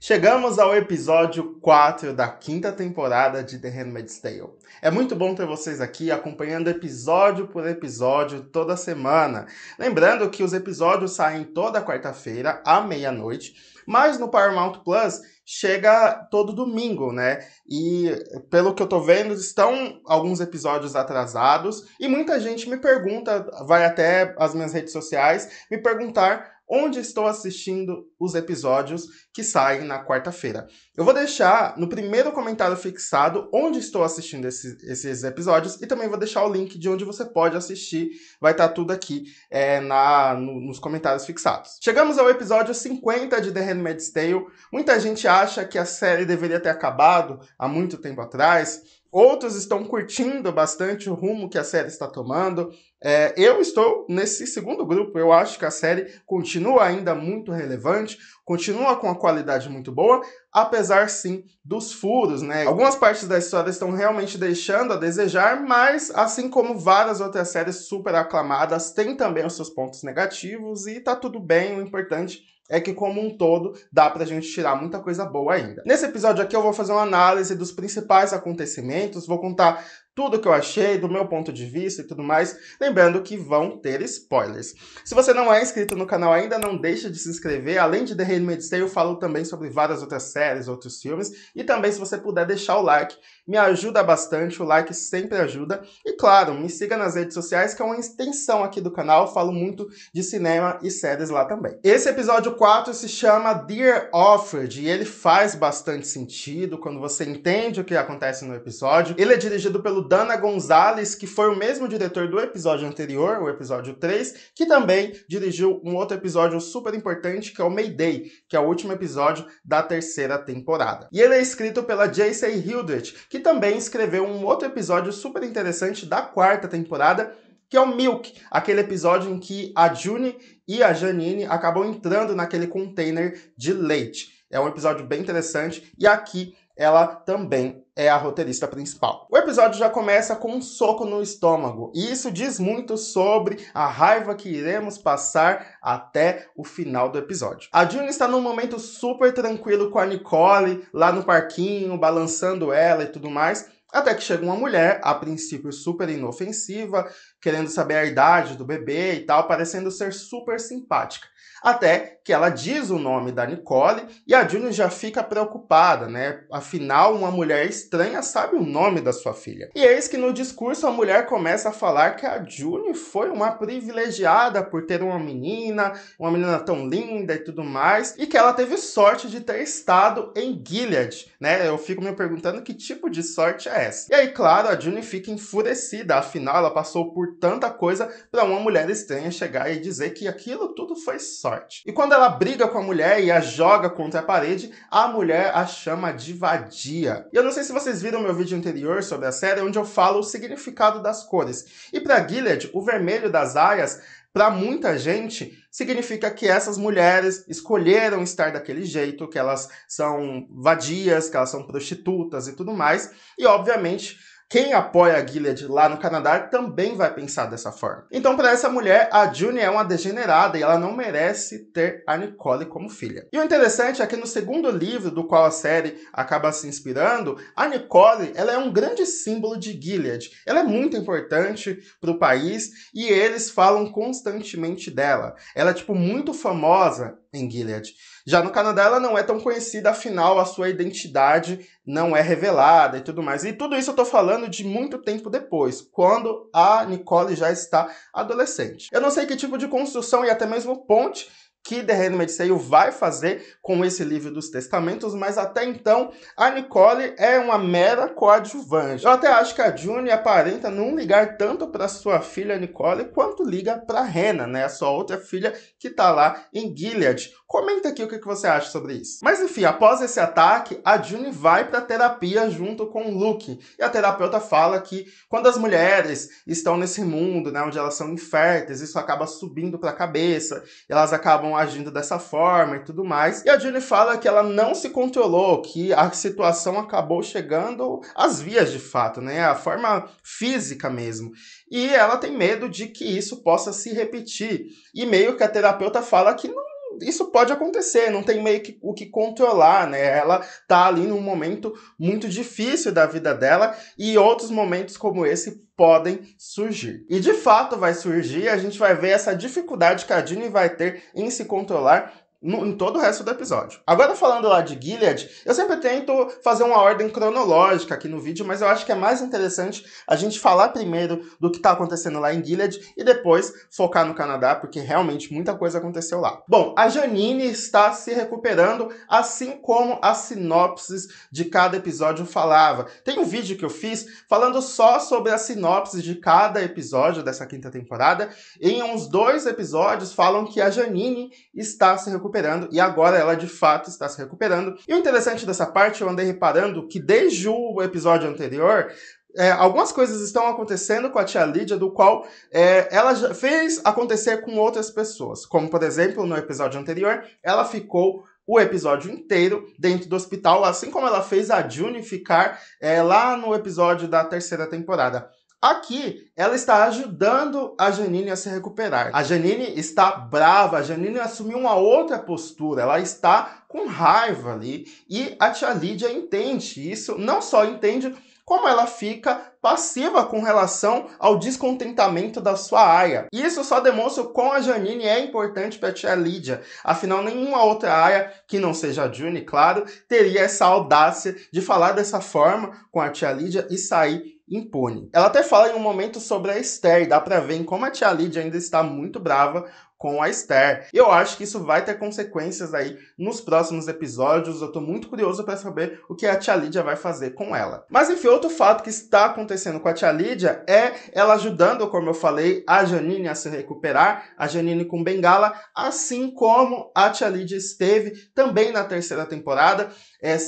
Chegamos ao episódio 4 da quinta temporada de The Handmaid's Tale. É muito bom ter vocês aqui acompanhando episódio por episódio toda semana. Lembrando que os episódios saem toda quarta-feira à meia-noite, mas no Paramount Plus chega todo domingo, né? E pelo que eu tô vendo, estão alguns episódios atrasados e muita gente me pergunta, vai até as minhas redes sociais, me perguntar onde estou assistindo os episódios que saem na quarta-feira. Eu vou deixar no primeiro comentário fixado onde estou assistindo esses, esses, episódios e também vou deixar o link de onde você pode assistir. Vai estar tá tudo aqui é, na, no, nos comentários fixados. Chegamos ao episódio 50 de The Handmaid's Tale. Muita gente acha que a série deveria ter acabado há muito tempo atrás Outros estão curtindo bastante o rumo que a série está tomando. É, eu estou nesse segundo grupo. Eu acho que a série continua ainda muito relevante, continua com uma qualidade muito boa, apesar sim dos furos, né? Algumas partes da história estão realmente deixando a desejar, mas assim como várias outras séries super aclamadas, tem também os seus pontos negativos e tá tudo bem. O importante é que, como um todo, dá pra gente tirar muita coisa boa ainda. Nesse episódio aqui, eu vou fazer uma análise dos principais acontecimentos, vou contar tudo que eu achei, do meu ponto de vista e tudo mais. Lembrando que vão ter spoilers. Se você não é inscrito no canal ainda, não deixa de se inscrever. Além de The Handmaid's Tale, eu falo também sobre várias outras séries, outros filmes. E também, se você puder deixar o like, me ajuda bastante. O like sempre ajuda. E claro, me siga nas redes sociais, que é uma extensão aqui do canal. Eu falo muito de cinema e séries lá também. Esse episódio 4 se chama Dear Offred e ele faz bastante sentido quando você entende o que acontece no episódio. Ele é dirigido pelo Dana Gonzalez, que foi o mesmo diretor do episódio anterior, o episódio 3, que também dirigiu um outro episódio super importante, que é o Mayday, que é o último episódio da terceira temporada. E ele é escrito pela J.C. Hildreth, que também escreveu um outro episódio super interessante da quarta temporada, que é o Milk, aquele episódio em que a June e a Janine acabam entrando naquele container de leite. É um episódio bem interessante e aqui ela também é a roteirista principal. O episódio já começa com um soco no estômago, e isso diz muito sobre a raiva que iremos passar até o final do episódio. A June está num momento super tranquilo com a Nicole, lá no parquinho, balançando ela e tudo mais, até que chega uma mulher, a princípio super inofensiva, querendo saber a idade do bebê e tal, parecendo ser super simpática. Até que ela diz o nome da Nicole e a June já fica preocupada, né? Afinal, uma mulher estranha sabe o nome da sua filha. E eis que no discurso a mulher começa a falar que a June foi uma privilegiada por ter uma menina, uma menina tão linda e tudo mais, e que ela teve sorte de ter estado em Gilead, né? Eu fico me perguntando que tipo de sorte é essa. E aí, claro, a June fica enfurecida, afinal ela passou por tanta coisa para uma mulher estranha chegar e dizer que aquilo tudo foi sorte. E quando ela briga com a mulher e a joga contra a parede, a mulher a chama de vadia. E eu não sei se vocês viram meu vídeo anterior sobre a série, onde eu falo o significado das cores. E para Gilead, o vermelho das aias para muita gente, significa que essas mulheres escolheram estar daquele jeito, que elas são vadias, que elas são prostitutas e tudo mais. E, obviamente, quem apoia a Gilead lá no Canadá também vai pensar dessa forma. Então, para essa mulher, a June é uma degenerada e ela não merece ter a Nicole como filha. E o interessante é que no segundo livro do qual a série acaba se inspirando, a Nicole ela é um grande símbolo de Gilead. Ela é muito importante para o país e eles falam constantemente dela. Ela é tipo muito famosa em Gilead. Já no Canadá, ela não é tão conhecida, afinal, a sua identidade não é revelada e tudo mais. E tudo isso eu tô falando de muito tempo depois, quando a Nicole já está adolescente. Eu não sei que tipo de construção e até mesmo ponte que The Handmaid's Tale vai fazer com esse livro dos testamentos, mas até então a Nicole é uma mera coadjuvante. Eu até acho que a June aparenta não ligar tanto para sua filha Nicole quanto liga para Hannah, né, a sua outra filha que tá lá em Gilead. Comenta aqui o que você acha sobre isso. Mas enfim, após esse ataque, a June vai para terapia junto com o Luke. E a terapeuta fala que quando as mulheres estão nesse mundo, né, onde elas são inférteis, isso acaba subindo para a cabeça, elas acabam agindo dessa forma e tudo mais. E a June fala que ela não se controlou, que a situação acabou chegando às vias de fato, né, a forma física mesmo. E ela tem medo de que isso possa se repetir. E meio que a terapeuta fala que não isso pode acontecer, não tem meio que o que controlar, né? Ela tá ali num momento muito difícil da vida dela e outros momentos como esse podem surgir. E de fato vai surgir, a gente vai ver essa dificuldade que a Dini vai ter em se controlar no, em todo o resto do episódio. Agora falando lá de Gilead, eu sempre tento fazer uma ordem cronológica aqui no vídeo, mas eu acho que é mais interessante a gente falar primeiro do que está acontecendo lá em Gilead e depois focar no Canadá, porque realmente muita coisa aconteceu lá. Bom, a Janine está se recuperando, assim como as sinopses de cada episódio falava. Tem um vídeo que eu fiz falando só sobre as sinopses de cada episódio dessa quinta temporada. Em uns dois episódios falam que a Janine está se recuperando recuperando e agora ela de fato está se recuperando. E o interessante dessa parte, eu andei reparando que desde o episódio anterior, é, algumas coisas estão acontecendo com a tia Lídia, do qual é, ela já fez acontecer com outras pessoas. Como, por exemplo, no episódio anterior, ela ficou o episódio inteiro dentro do hospital, assim como ela fez a June ficar é, lá no episódio da terceira temporada. Aqui, ela está ajudando a Janine a se recuperar. A Janine está brava, a Janine assumiu uma outra postura, ela está com raiva ali. E a tia Lídia entende isso, não só entende, como ela fica passiva com relação ao descontentamento da sua E Isso só demonstra o quão a Janine é importante para a tia Lídia. Afinal, nenhuma outra aia, que não seja a June, claro, teria essa audácia de falar dessa forma com a tia Lídia e sair impune. Ela até fala em um momento sobre a Esther, e dá pra ver em como a tia Lídia ainda está muito brava com a Esther. Eu acho que isso vai ter consequências aí nos próximos episódios. Eu tô muito curioso para saber o que a tia Lídia vai fazer com ela. Mas enfim, outro fato que está acontecendo com a tia Lídia é ela ajudando, como eu falei, a Janine a se recuperar, a Janine com bengala, assim como a tia Lídia esteve também na terceira temporada é, é,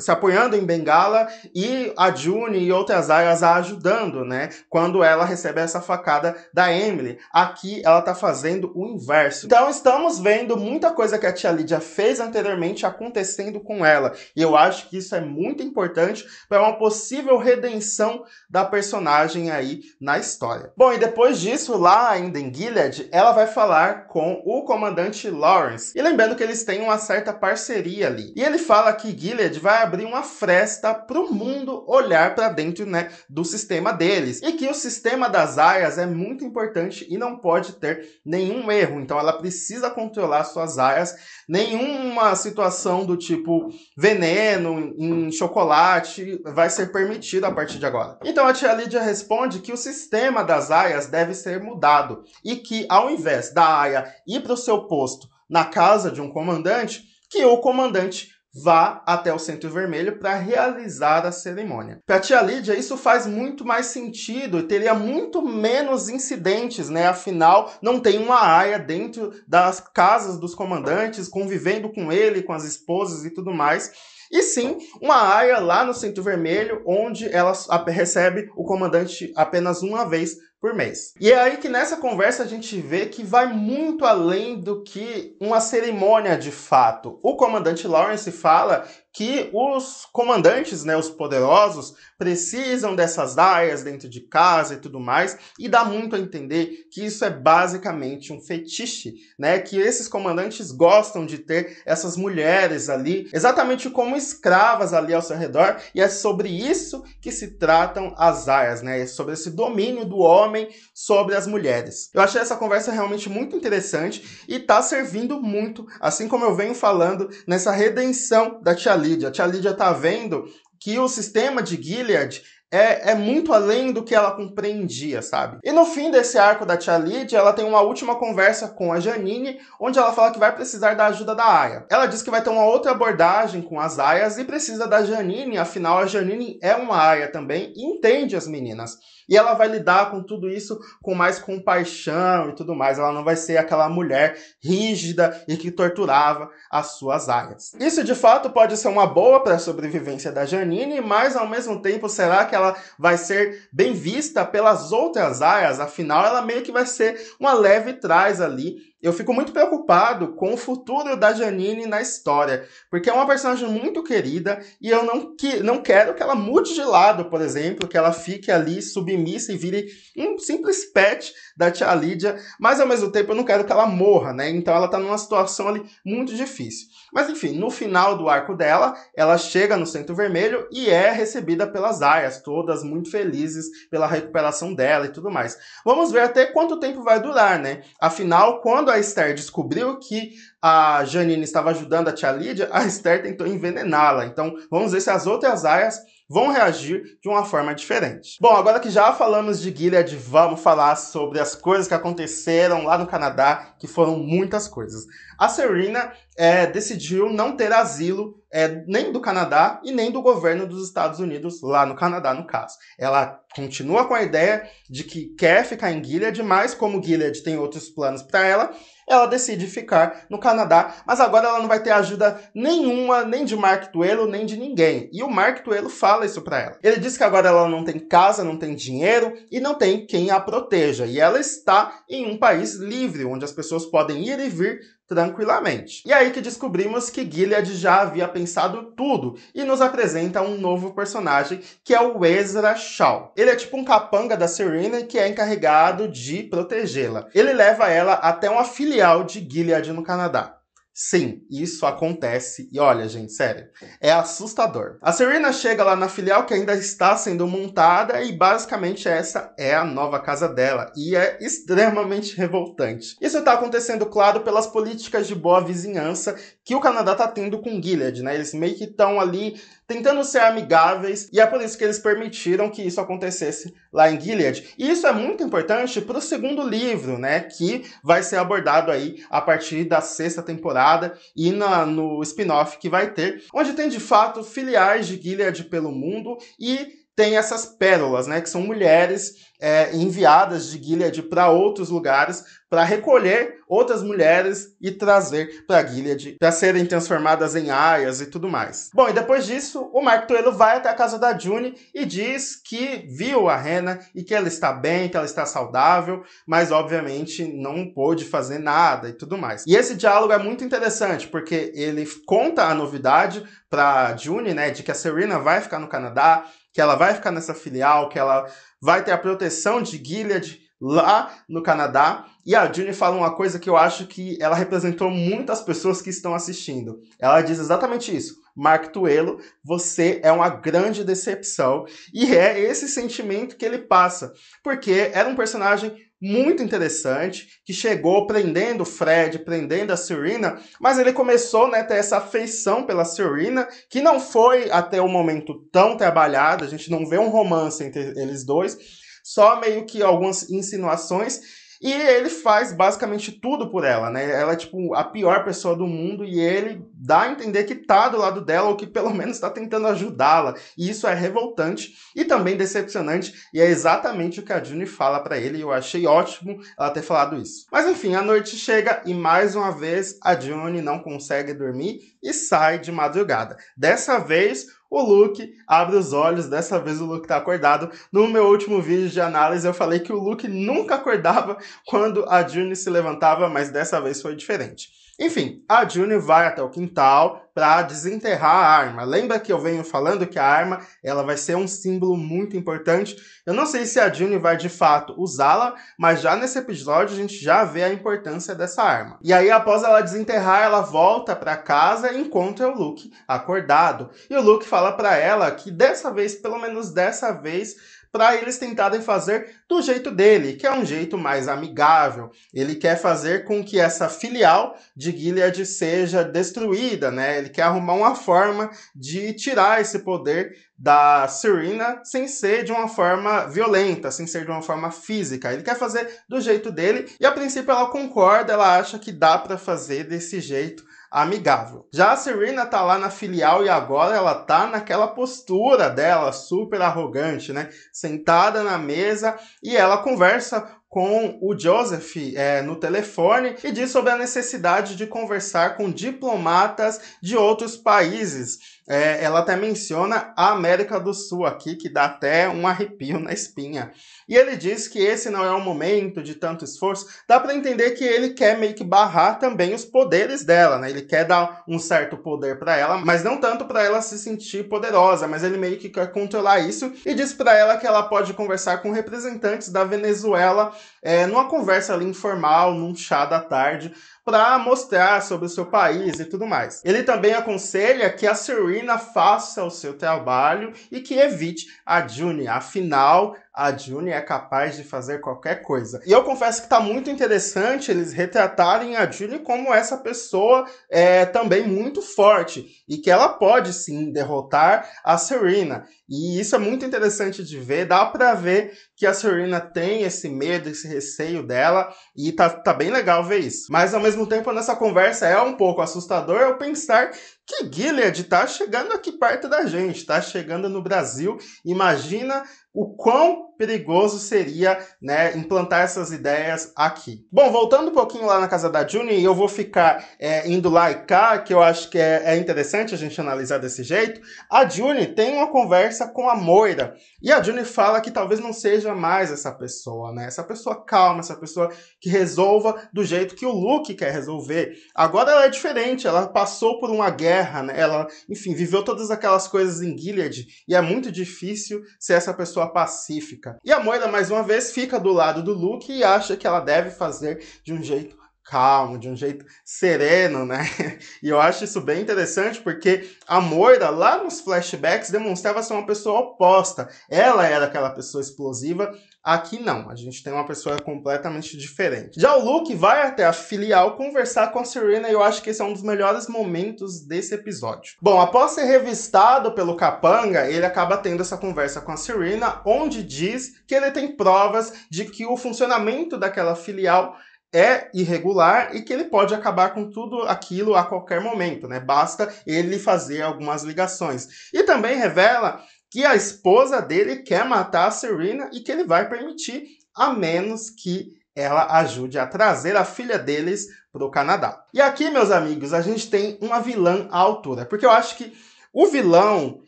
se apoiando em Bengala e a June e outras áreas a ajudando, né? Quando ela recebe essa facada da Emily. Aqui ela tá fazendo o inverso. Então estamos vendo muita coisa que a tia Lídia fez anteriormente acontecendo com ela. E eu acho que isso é muito importante para uma possível redenção da personagem aí na história. Bom, e depois disso, lá ainda em Gilead, ela vai falar com o comandante Lawrence. E lembrando que eles têm uma certa parceria ali. E ele fala que Gilead vai abrir uma fresta para o mundo olhar para dentro né, do sistema deles. E que o sistema das áreas é muito importante e não pode ter nenhum erro. Então ela precisa controlar suas áreas. Nenhuma situação do tipo veneno em chocolate vai ser permitida a partir de agora. Então a tia Lídia responde que o sistema das áreas deve ser mudado e que ao invés da área ir para o seu posto na casa de um comandante, que o comandante vá até o Centro Vermelho para realizar a cerimônia. Para a tia Lídia, isso faz muito mais sentido e teria muito menos incidentes, né? Afinal, não tem uma aia dentro das casas dos comandantes, convivendo com ele, com as esposas e tudo mais. E sim, uma aia lá no Centro Vermelho, onde ela recebe o comandante apenas uma vez por mês. E é aí que nessa conversa a gente vê que vai muito além do que uma cerimônia de fato. O comandante Lawrence fala que os comandantes, né, os poderosos, precisam dessas aias dentro de casa e tudo mais, e dá muito a entender que isso é basicamente um fetiche, né, que esses comandantes gostam de ter essas mulheres ali, exatamente como escravas ali ao seu redor, e é sobre isso que se tratam as aias, né, é sobre esse domínio do homem sobre as mulheres. Eu achei essa conversa realmente muito interessante e tá servindo muito, assim como eu venho falando nessa redenção da Tia Lídia. A tia Lídia está vendo que o sistema de Gilead é, é, muito além do que ela compreendia, sabe? E no fim desse arco da tia Lídia, ela tem uma última conversa com a Janine, onde ela fala que vai precisar da ajuda da Aya. Ela diz que vai ter uma outra abordagem com as Ayas e precisa da Janine, afinal a Janine é uma Aya também e entende as meninas. E ela vai lidar com tudo isso com mais compaixão e tudo mais. Ela não vai ser aquela mulher rígida e que torturava as suas aias. Isso de fato pode ser uma boa para a sobrevivência da Janine, mas ao mesmo tempo será que ela vai ser bem vista pelas outras aias? Afinal, ela meio que vai ser uma leve trás ali eu fico muito preocupado com o futuro da Janine na história, porque é uma personagem muito querida e eu não, que, não quero que ela mude de lado, por exemplo, que ela fique ali submissa e vire um simples pet da tia Lídia, mas ao mesmo tempo eu não quero que ela morra, né? Então ela tá numa situação ali muito difícil. Mas enfim, no final do arco dela, ela chega no Centro Vermelho e é recebida pelas aias, todas muito felizes pela recuperação dela e tudo mais. Vamos ver até quanto tempo vai durar, né? Afinal, quando a Esther descobriu que a Janine estava ajudando a tia Lídia, a Esther tentou envenená-la. Então, vamos ver se as outras aias vão reagir de uma forma diferente. Bom, agora que já falamos de Gilead, vamos falar sobre as coisas que aconteceram lá no Canadá, que foram muitas coisas. A Serena é, decidiu não ter asilo é, nem do Canadá e nem do governo dos Estados Unidos, lá no Canadá, no caso. Ela continua com a ideia de que quer ficar em Gilead, mas como Gilead tem outros planos para ela, ela decide ficar no Canadá, mas agora ela não vai ter ajuda nenhuma, nem de Mark Tuello, nem de ninguém. E o Mark Tuello fala isso para ela. Ele diz que agora ela não tem casa, não tem dinheiro e não tem quem a proteja. E ela está em um país livre, onde as pessoas podem ir e vir tranquilamente. E aí que descobrimos que Gilead já havia pensado tudo e nos apresenta um novo personagem que é o Ezra Shaw. Ele é tipo um capanga da Serena que é encarregado de protegê-la. Ele leva ela até uma filial de Gilead no Canadá. Sim, isso acontece e olha, gente, sério, é assustador. A Serena chega lá na filial que ainda está sendo montada e basicamente essa é a nova casa dela e é extremamente revoltante. Isso está acontecendo, claro, pelas políticas de boa vizinhança que o Canadá está tendo com Gilead, né? Eles meio que estão ali tentando ser amigáveis, e é por isso que eles permitiram que isso acontecesse lá em Gilead. E isso é muito importante para o segundo livro, né, que vai ser abordado aí a partir da sexta temporada e na, no spin-off que vai ter, onde tem de fato filiais de Gilead pelo mundo e tem essas pérolas, né, que são mulheres é, enviadas de Gilead para outros lugares para recolher outras mulheres e trazer para Gilead para serem transformadas em aias e tudo mais. Bom, e depois disso, o Mark Toelo vai até a casa da June e diz que viu a Rena e que ela está bem, que ela está saudável, mas obviamente não pôde fazer nada e tudo mais. E esse diálogo é muito interessante porque ele conta a novidade para June, né, de que a Serena vai ficar no Canadá, que ela vai ficar nessa filial, que ela vai ter a proteção de Gilead lá no Canadá. E a June fala uma coisa que eu acho que ela representou muitas pessoas que estão assistindo. Ela diz exatamente isso. Mark Tuelo, você é uma grande decepção. E é esse sentimento que ele passa, porque era um personagem muito interessante, que chegou prendendo o Fred, prendendo a Serena, mas ele começou né, a ter essa afeição pela Serena, que não foi até o momento tão trabalhada, a gente não vê um romance entre eles dois, só meio que algumas insinuações, e ele faz basicamente tudo por ela, né? Ela é tipo a pior pessoa do mundo e ele dá a entender que tá do lado dela ou que pelo menos está tentando ajudá-la. E isso é revoltante e também decepcionante e é exatamente o que a Juni fala para ele e eu achei ótimo ela ter falado isso. Mas enfim, a noite chega e mais uma vez a Juni não consegue dormir e sai de madrugada. Dessa vez o Luke abre os olhos, dessa vez o Luke tá acordado. No meu último vídeo de análise eu falei que o Luke nunca acordava quando a June se levantava, mas dessa vez foi diferente. Enfim, a June vai até o quintal, para desenterrar a arma. Lembra que eu venho falando que a arma ela vai ser um símbolo muito importante. Eu não sei se a June vai de fato usá-la, mas já nesse episódio a gente já vê a importância dessa arma. E aí após ela desenterrar, ela volta para casa e encontra o Luke acordado. E o Luke fala para ela que dessa vez, pelo menos dessa vez, para eles tentarem fazer do jeito dele, que é um jeito mais amigável. Ele quer fazer com que essa filial de Gilead seja destruída, né? Ele quer arrumar uma forma de tirar esse poder da Serena sem ser de uma forma violenta, sem ser de uma forma física. Ele quer fazer do jeito dele e a princípio ela concorda, ela acha que dá para fazer desse jeito amigável. Já a Serena tá lá na filial e agora ela tá naquela postura dela super arrogante, né? Sentada na mesa e ela conversa com o Joseph é, no telefone e diz sobre a necessidade de conversar com diplomatas de outros países. É, ela até menciona a América do Sul aqui, que dá até um arrepio na espinha. E ele diz que esse não é o momento de tanto esforço. Dá para entender que ele quer meio que barrar também os poderes dela, né? Ele quer dar um certo poder para ela, mas não tanto para ela se sentir poderosa, mas ele meio que quer controlar isso e diz para ela que ela pode conversar com representantes da Venezuela é, numa conversa ali informal, num chá da tarde, para mostrar sobre o seu país e tudo mais. Ele também aconselha que a Serena faça o seu trabalho e que evite a June, afinal a June é capaz de fazer qualquer coisa. E eu confesso que está muito interessante eles retratarem a June como essa pessoa é, também muito forte e que ela pode sim derrotar a Serena. E isso é muito interessante de ver, dá para ver que a Serena tem esse medo, esse receio dela e tá, tá bem legal ver isso. Mas ao mesmo tempo nessa conversa é um pouco assustador eu pensar que Gilead está chegando aqui perto da gente, está chegando no Brasil. Imagina o quão perigoso seria né, implantar essas ideias aqui. Bom, voltando um pouquinho lá na casa da Juni, eu vou ficar é, indo lá e cá, que eu acho que é, é interessante a gente analisar desse jeito. A Juni tem uma conversa com a Moira e a Juni fala que talvez não seja mais essa pessoa, né? Essa pessoa calma, essa pessoa que resolva do jeito que o Luke quer resolver. Agora ela é diferente, ela passou por uma guerra, né? Ela, enfim, viveu todas aquelas coisas em Gilead e é muito difícil ser essa pessoa pacífica. E a Moira, mais uma vez, fica do lado do Luke e acha que ela deve fazer de um jeito calmo, de um jeito sereno, né? E eu acho isso bem interessante porque a Moira, lá nos flashbacks, demonstrava ser uma pessoa oposta. Ela era aquela pessoa explosiva. Aqui não, a gente tem uma pessoa completamente diferente. Já o Luke vai até a filial conversar com a Serena e eu acho que esse é um dos melhores momentos desse episódio. Bom, após ser revistado pelo Capanga, ele acaba tendo essa conversa com a Serena, onde diz que ele tem provas de que o funcionamento daquela filial é irregular e que ele pode acabar com tudo aquilo a qualquer momento, né? Basta ele fazer algumas ligações. E também revela que a esposa dele quer matar a Serena e que ele vai permitir, a menos que ela ajude a trazer a filha deles para o Canadá. E aqui, meus amigos, a gente tem uma vilã à altura, porque eu acho que o vilão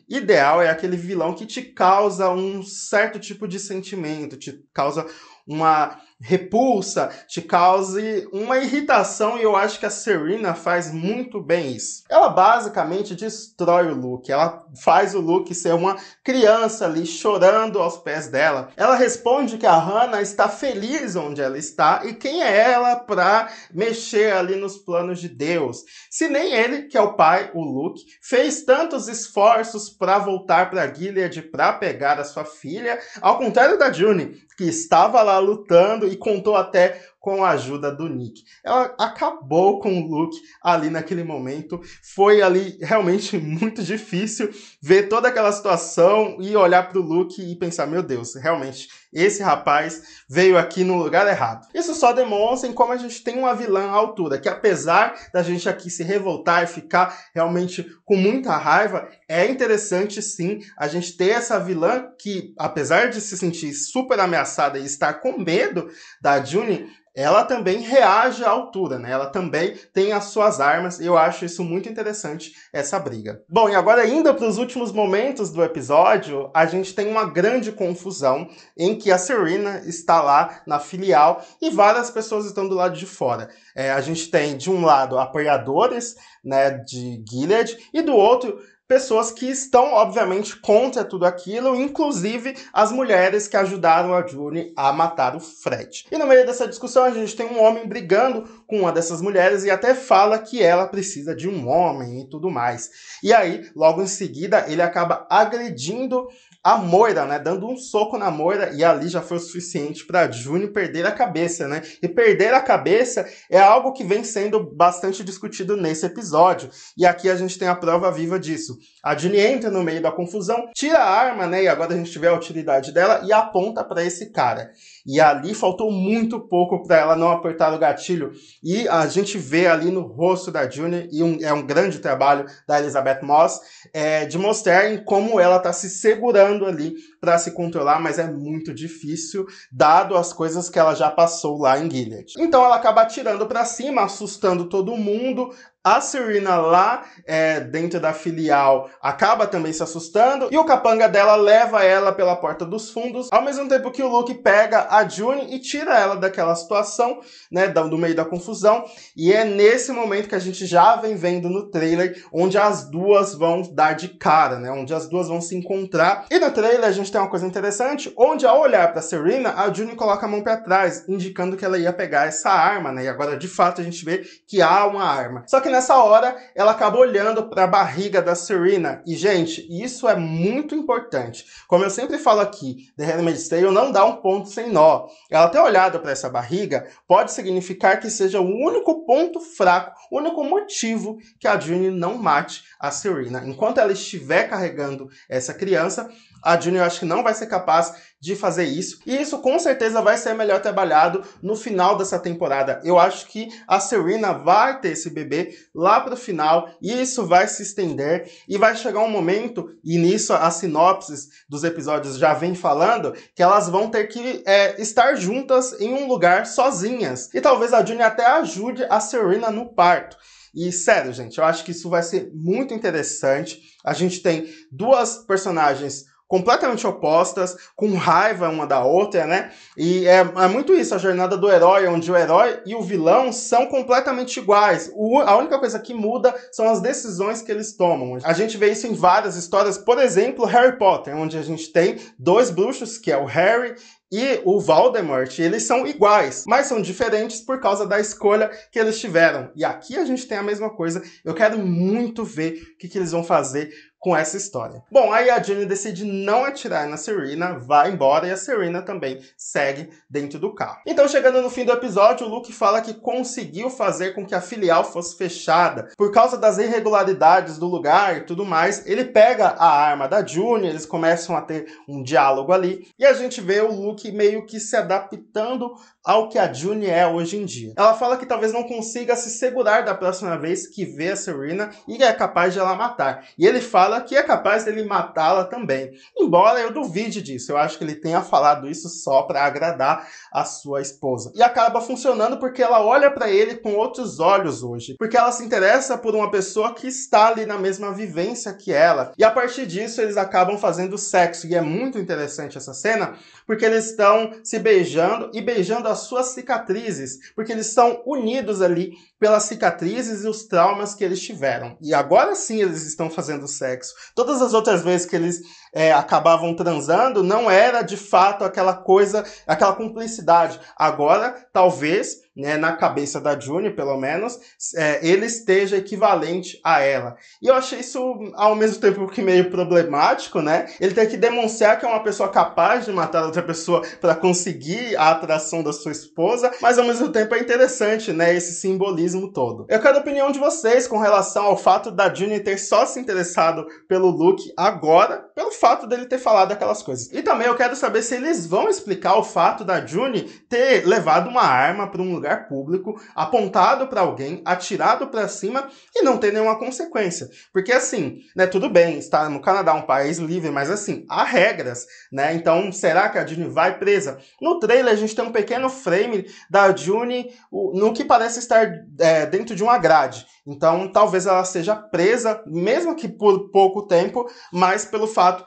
ideal é aquele vilão que te causa um certo tipo de sentimento, te causa uma repulsa, te cause uma irritação e eu acho que a Serena faz muito bem isso. Ela basicamente destrói o Luke, ela faz o Luke ser uma criança ali chorando aos pés dela. Ela responde que a Hannah está feliz onde ela está e quem é ela para mexer ali nos planos de Deus? Se nem ele, que é o pai, o Luke, fez tantos esforços para voltar para Gilead para pegar a sua filha, ao contrário da June, que estava lá lá lutando e contou até com a ajuda do Nick. Ela acabou com o Luke ali naquele momento. Foi ali realmente muito difícil ver toda aquela situação e olhar para o Luke e pensar: meu Deus, realmente esse rapaz veio aqui no lugar errado. Isso só demonstra em como a gente tem uma vilã à altura, que apesar da gente aqui se revoltar e ficar realmente com muita raiva, é interessante sim a gente ter essa vilã que, apesar de se sentir super ameaçada e estar com medo da June, ela também reage à altura, né? Ela também tem as suas armas, e eu acho isso muito interessante, essa briga. Bom, e agora ainda para os últimos momentos do episódio, a gente tem uma grande confusão em que a Serena está lá na filial e várias pessoas estão do lado de fora. É, a gente tem, de um lado, apoiadores né, de Gilead, e do outro, pessoas que estão, obviamente, contra tudo aquilo, inclusive as mulheres que ajudaram a June a matar o Fred. E no meio dessa discussão, a gente tem um homem brigando com uma dessas mulheres e até fala que ela precisa de um homem e tudo mais. E aí, logo em seguida, ele acaba agredindo a Moira, né, dando um soco na Moira, e ali já foi o suficiente para Juni perder a cabeça, né? E perder a cabeça é algo que vem sendo bastante discutido nesse episódio. E aqui a gente tem a prova viva disso. A Juni entra no meio da confusão, tira a arma, né, e agora a gente vê a utilidade dela e aponta para esse cara. E ali faltou muito pouco para ela não apertar o gatilho. E a gente vê ali no rosto da June, e um, é um grande trabalho da Elizabeth Moss, é, de mostrar como ela está se segurando ali para se controlar, mas é muito difícil, dado as coisas que ela já passou lá em Gilead. Então ela acaba atirando para cima, assustando todo mundo. A Serena lá, é, dentro da filial, acaba também se assustando. E o capanga dela leva ela pela porta dos fundos, ao mesmo tempo que o Luke pega a June e tira ela daquela situação, né, do meio da confusão. E é nesse momento que a gente já vem vendo no trailer, onde as duas vão dar de cara, né, onde as duas vão se encontrar. E no trailer a gente tem uma coisa interessante, onde ao olhar para Serena, a June coloca a mão para trás, indicando que ela ia pegar essa arma, né? E agora de fato a gente vê que há uma arma. Só que nessa hora ela acaba olhando para a barriga da Serena. E gente, isso é muito importante. Como eu sempre falo aqui, The Handmaid's Tale não dá um ponto sem nó. Ela ter olhado para essa barriga pode significar que seja o único ponto fraco, o único motivo que a June não mate a Serena. Enquanto ela estiver carregando essa criança, a Junior acho que não vai ser capaz de fazer isso. E isso com certeza vai ser melhor trabalhado no final dessa temporada. Eu acho que a Serena vai ter esse bebê lá para o final e isso vai se estender e vai chegar um momento, e nisso as sinopses dos episódios já vem falando, que elas vão ter que é, estar juntas em um lugar sozinhas. E talvez a Junior até ajude a Serena no parto. E sério, gente, eu acho que isso vai ser muito interessante. A gente tem duas personagens completamente opostas, com raiva uma da outra, né? E é, é muito isso, a jornada do herói, onde o herói e o vilão são completamente iguais. O, a única coisa que muda são as decisões que eles tomam. A gente vê isso em várias histórias, por exemplo, Harry Potter, onde a gente tem dois bruxos, que é o Harry e o Voldemort, eles são iguais, mas são diferentes por causa da escolha que eles tiveram. E aqui a gente tem a mesma coisa. Eu quero muito ver o que, que eles vão fazer com essa história. Bom, aí a Jenny decide não atirar na Serena, vai embora e a Serena também segue dentro do carro. Então, chegando no fim do episódio, o Luke fala que conseguiu fazer com que a filial fosse fechada por causa das irregularidades do lugar e tudo mais. Ele pega a arma da June, eles começam a ter um diálogo ali e a gente vê o Luke meio que se adaptando ao que a June é hoje em dia. Ela fala que talvez não consiga se segurar da próxima vez que vê a Serena e é capaz de ela matar. E ele fala ela que é capaz dele matá-la também. Embora eu duvide disso, eu acho que ele tenha falado isso só para agradar a sua esposa. E acaba funcionando porque ela olha para ele com outros olhos hoje, porque ela se interessa por uma pessoa que está ali na mesma vivência que ela. E a partir disso eles acabam fazendo sexo e é muito interessante essa cena, porque eles estão se beijando e beijando as suas cicatrizes, porque eles são unidos ali pelas cicatrizes e os traumas que eles tiveram. E agora sim eles estão fazendo sexo sexo. Todas as outras vezes que eles é, acabavam transando não era de fato aquela coisa, aquela cumplicidade. Agora, talvez, né, na cabeça da June, pelo menos, é, ele esteja equivalente a ela. E eu achei isso, ao mesmo tempo que meio problemático, né? Ele tem que demonstrar que é uma pessoa capaz de matar outra pessoa para conseguir a atração da sua esposa, mas ao mesmo tempo é interessante, né, esse simbolismo todo. Eu quero a opinião de vocês com relação ao fato da June ter só se interessado pelo Luke agora, pelo fato dele ter falado aquelas coisas. E também eu quero saber se eles vão explicar o fato da June ter levado uma arma para um lugar público, apontado para alguém, atirado para cima e não ter nenhuma consequência. Porque assim, né, tudo bem, está no Canadá, um país livre, mas assim, há regras, né? Então, será que a June vai presa? No trailer a gente tem um pequeno frame da June no que parece estar é, dentro de uma grade. Então, talvez ela seja presa, mesmo que por pouco tempo, mas pelo fato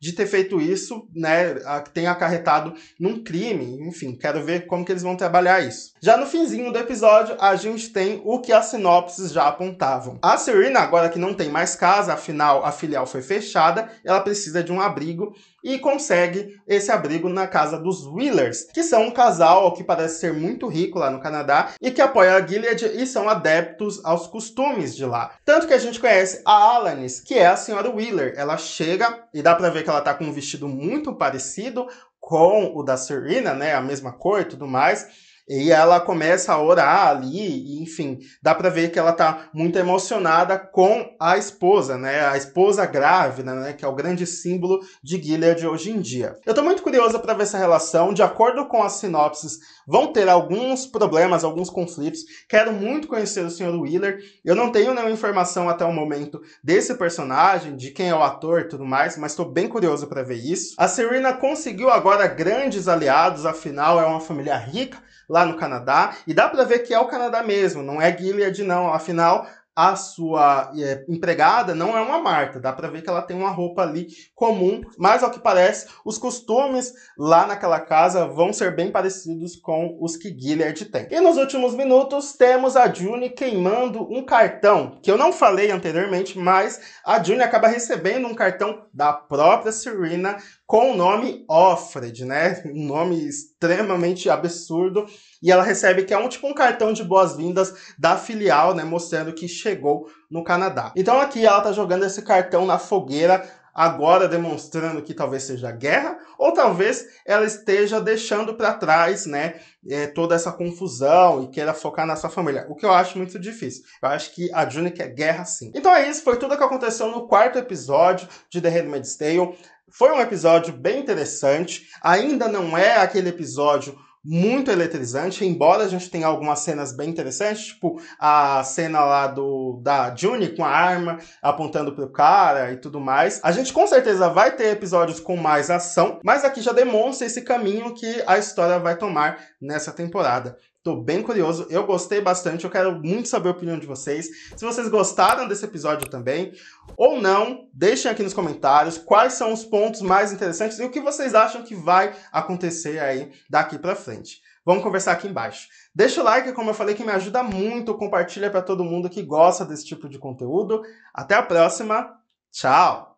de ter feito isso, né, tem acarretado num crime. Enfim, quero ver como que eles vão trabalhar isso. Já no finzinho do episódio, a gente tem o que as sinopses já apontavam. A Serena, agora que não tem mais casa, afinal a filial foi fechada, ela precisa de um abrigo e consegue esse abrigo na casa dos Wheelers, que são um casal que parece ser muito rico lá no Canadá e que apoia a Gilead e são adeptos aos costumes de lá. Tanto que a gente conhece a Alanis, que é a senhora Wheeler. Ela chega e dá pra ver que ela tá com um vestido muito parecido com o da Serena, né? A mesma cor e tudo mais. E ela começa a orar ali, enfim, dá para ver que ela tá muito emocionada com a esposa, né? A esposa grávida, né? Que é o grande símbolo de Gilead hoje em dia. Eu tô muito curiosa para ver essa relação. De acordo com as sinopses, vão ter alguns problemas, alguns conflitos. Quero muito conhecer o Sr. Wheeler. Eu não tenho nenhuma informação até o momento desse personagem, de quem é o ator e tudo mais, mas estou bem curioso para ver isso. A Serena conseguiu agora grandes aliados, afinal é uma família rica lá no Canadá. E dá para ver que é o Canadá mesmo, não é Gilead, não. Afinal, a sua é, empregada não é uma Marta, dá para ver que ela tem uma roupa ali comum, mas ao que parece, os costumes lá naquela casa vão ser bem parecidos com os que Gilead tem. E nos últimos minutos temos a June queimando um cartão, que eu não falei anteriormente, mas a June acaba recebendo um cartão da própria Serena com o nome Offred, né? Um nome extremamente absurdo. E ela recebe que é um tipo um cartão de boas-vindas da filial, né? Mostrando que chegou no Canadá. Então aqui ela tá jogando esse cartão na fogueira agora demonstrando que talvez seja guerra, ou talvez ela esteja deixando para trás, né, é, toda essa confusão e queira focar na sua família, o que eu acho muito difícil. Eu acho que a Juni quer é guerra sim. Então é isso, foi tudo que aconteceu no quarto episódio de The Handmaid's Tale. Foi um episódio bem interessante. Ainda não é aquele episódio muito eletrizante, embora a gente tenha algumas cenas bem interessantes, tipo a cena lá do da Juni com a arma apontando pro cara e tudo mais. A gente com certeza vai ter episódios com mais ação, mas aqui já demonstra esse caminho que a história vai tomar nessa temporada. Tô bem curioso, eu gostei bastante, eu quero muito saber a opinião de vocês. Se vocês gostaram desse episódio também, ou não, deixem aqui nos comentários quais são os pontos mais interessantes e o que vocês acham que vai acontecer aí daqui para frente. Vamos conversar aqui embaixo. Deixa o like, como eu falei, que me ajuda muito, compartilha para todo mundo que gosta desse tipo de conteúdo. Até a próxima, tchau!